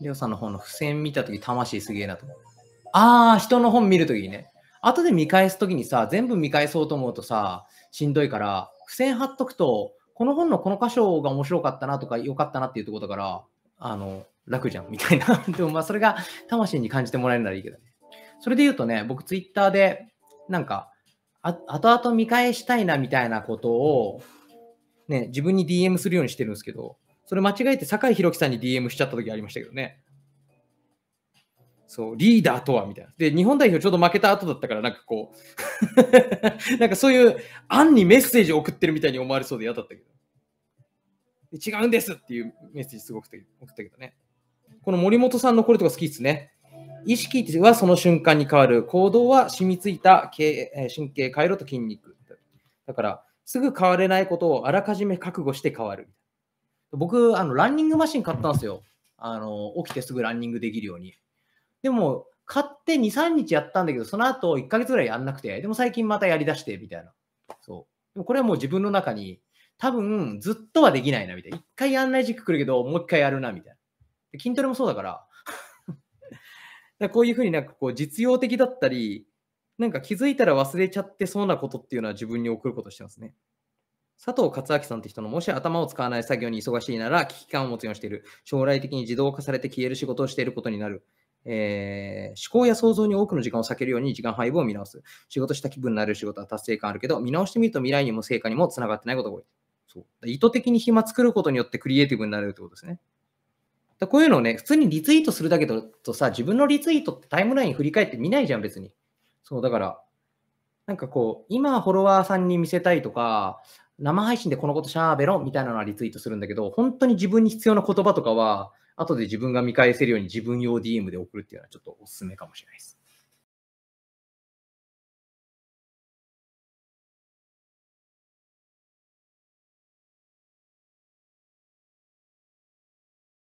りょうさんの本の付箋見たとき、魂すげえなと思う。ああ、人の本見るときにね。後で見返すときにさ、全部見返そうと思うとさ、しんどいから、付箋貼っとくと、この本のこの箇所が面白かったなとか、良かったなっていうとこだから、あの、楽じゃんみたいな。でもまあ、それが魂に感じてもらえるならいいけどね。それで言うとね、僕ツイッターで、なんか、あ後々見返したいなみたいなことを、ね、自分に DM するようにしてるんですけど、それ間違えて酒井宏樹さんに DM しちゃった時ありましたけどね。そう、リーダーとはみたいな。で、日本代表ちょうど負けた後だったから、なんかこう なんかそういう、案にメッセージを送ってるみたいに思われそうで嫌だったけど。違うんですっていうメッセージすごく送ったけどね。この森本さんのこれとか好きですね。意識はその瞬間に変わる。行動は染みついた神経回路と筋肉。だから、すぐ変われないことをあらかじめ覚悟して変わる。僕、あの、ランニングマシン買ったんですよ。あの、起きてすぐランニングできるように。でも、買って2、3日やったんだけど、その後1ヶ月ぐらいやんなくて、でも最近またやりだして、みたいな。そう。でもこれはもう自分の中に、多分ずっとはできないな、みたいな。1回やんない時期来るけど、もう1回やるな、みたいな。筋トレもそうだから。だこういうふうになんかこう、実用的だったり、なんか気づいたら忘れちゃってそうなことっていうのは自分に送ることしてますね。佐藤勝明さんって人の、もし頭を使わない作業に忙しいなら、危機感を持つようにしている。将来的に自動化されて消える仕事をしていることになる。えー、思考や想像に多くの時間を避けるように時間配分を見直す。仕事した気分になる仕事は達成感あるけど、見直してみると未来にも成果にもつながってないことが多い。そう意図的に暇作ることによってクリエイティブになれるってことですね。だこういうのをね、普通にリツイートするだけだとさ、自分のリツイートってタイムライン振り返って見ないじゃん、別に。そう、だから、なんかこう、今フォロワーさんに見せたいとか、生配信でこのことしゃべろみたいなのはリツイートするんだけど、本当に自分に必要な言葉とかは、後で自分が見返せるように自分用 DM で送るっていうのはちょっとおすすめかもしれないです。